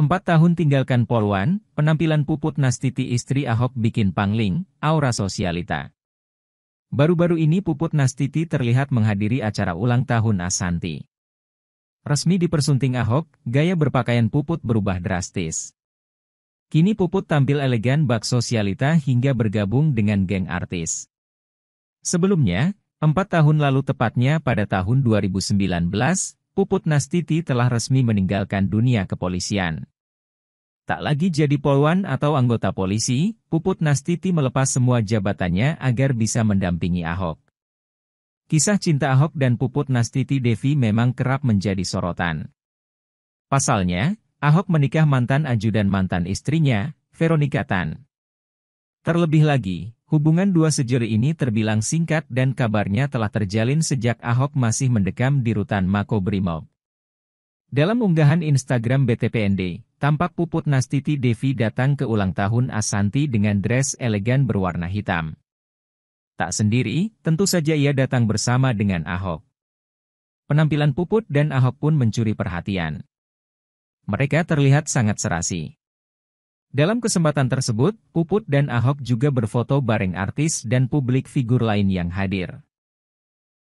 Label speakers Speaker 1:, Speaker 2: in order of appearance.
Speaker 1: Empat tahun tinggalkan Polwan, penampilan puput Nastiti istri Ahok bikin pangling, aura sosialita. Baru-baru ini Puput Nastiti terlihat menghadiri acara ulang tahun Asanti. Resmi dipersunting Ahok, gaya berpakaian Puput berubah drastis. Kini Puput tampil elegan bak sosialita hingga bergabung dengan geng artis. Sebelumnya, empat tahun lalu tepatnya pada tahun 2019, Puput Nastiti telah resmi meninggalkan dunia kepolisian. Tak lagi jadi polwan atau anggota polisi, Puput Nastiti melepas semua jabatannya agar bisa mendampingi Ahok. Kisah cinta Ahok dan Puput Nastiti Devi memang kerap menjadi sorotan. Pasalnya, Ahok menikah mantan ajudan mantan istrinya, Veronica Tan. Terlebih lagi, Hubungan dua sejoli ini terbilang singkat dan kabarnya telah terjalin sejak Ahok masih mendekam di rutan Mako Brimob. Dalam unggahan Instagram BTPND, tampak puput Nastiti Devi datang ke ulang tahun Asanti dengan dress elegan berwarna hitam. Tak sendiri, tentu saja ia datang bersama dengan Ahok. Penampilan puput dan Ahok pun mencuri perhatian. Mereka terlihat sangat serasi. Dalam kesempatan tersebut, Puput dan Ahok juga berfoto bareng artis dan publik figur lain yang hadir.